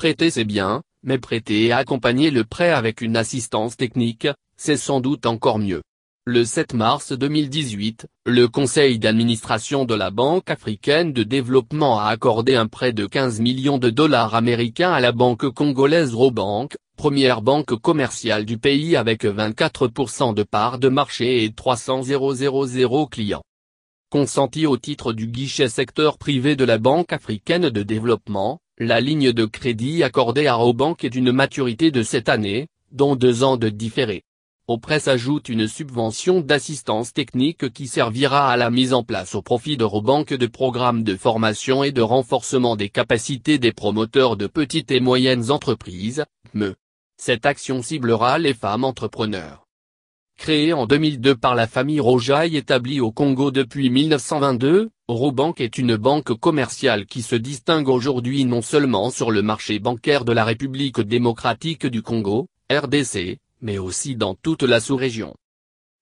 Prêter c'est bien, mais prêter et accompagner le prêt avec une assistance technique, c'est sans doute encore mieux. Le 7 mars 2018, le conseil d'administration de la Banque africaine de développement a accordé un prêt de 15 millions de dollars américains à la banque congolaise Robank, première banque commerciale du pays avec 24% de part de marché et 300 000 clients. Consenti au titre du guichet secteur privé de la Banque africaine de développement, la ligne de crédit accordée à Robank est d'une maturité de cette année, dont deux ans de différé. Au prêt s'ajoute une subvention d'assistance technique qui servira à la mise en place au profit de Robank de programmes de formation et de renforcement des capacités des promoteurs de petites et moyennes entreprises, ME. Cette action ciblera les femmes entrepreneurs, Créée en 2002 par la famille Rojaille établie au Congo depuis 1922, Robank est une banque commerciale qui se distingue aujourd'hui non seulement sur le marché bancaire de la République démocratique du Congo, RDC, mais aussi dans toute la sous-région.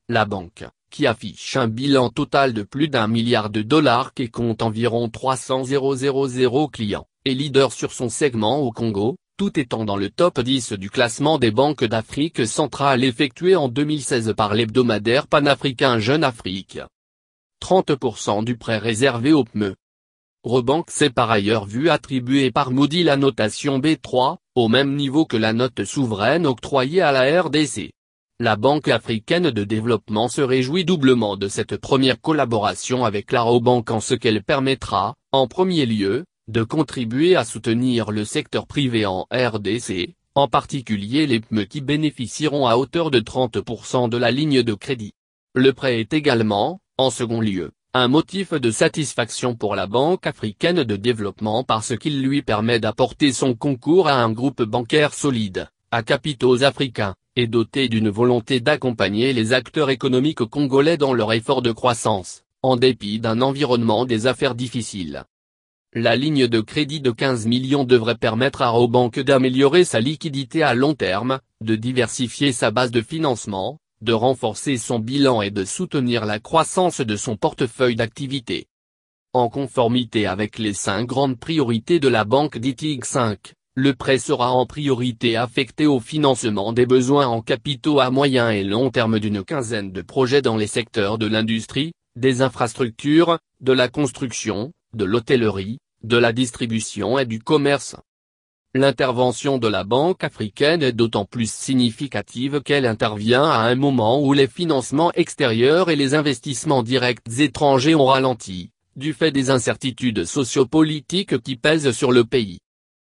La banque, qui affiche un bilan total de plus d'un milliard de dollars qui compte environ 300 000 clients, est leader sur son segment au Congo, tout étant dans le top 10 du classement des banques d'Afrique centrale effectué en 2016 par l'hebdomadaire panafricain Jeune Afrique. 30% du prêt réservé au PME. Robank s'est par ailleurs vu attribuer par Moody la notation B3, au même niveau que la note souveraine octroyée à la RDC. La Banque africaine de développement se réjouit doublement de cette première collaboration avec la Robank en ce qu'elle permettra, en premier lieu, de contribuer à soutenir le secteur privé en RDC, en particulier les PME qui bénéficieront à hauteur de 30% de la ligne de crédit. Le prêt est également, en second lieu, un motif de satisfaction pour la Banque africaine de développement parce qu'il lui permet d'apporter son concours à un groupe bancaire solide, à capitaux africains, et doté d'une volonté d'accompagner les acteurs économiques congolais dans leur effort de croissance, en dépit d'un environnement des affaires difficile. La ligne de crédit de 15 millions devrait permettre à Robanque d'améliorer sa liquidité à long terme, de diversifier sa base de financement, de renforcer son bilan et de soutenir la croissance de son portefeuille d'activités. En conformité avec les cinq grandes priorités de la banque DITIG 5, le prêt sera en priorité affecté au financement des besoins en capitaux à moyen et long terme d'une quinzaine de projets dans les secteurs de l'industrie, des infrastructures, de la construction, de l'hôtellerie, de la distribution et du commerce. L'intervention de la Banque africaine est d'autant plus significative qu'elle intervient à un moment où les financements extérieurs et les investissements directs étrangers ont ralenti, du fait des incertitudes sociopolitiques qui pèsent sur le pays.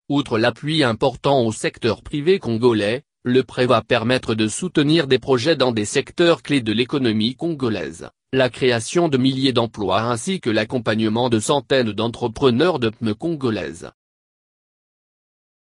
Outre l'appui important au secteur privé congolais, le prêt va permettre de soutenir des projets dans des secteurs clés de l'économie congolaise la création de milliers d'emplois ainsi que l'accompagnement de centaines d'entrepreneurs de PME congolaises.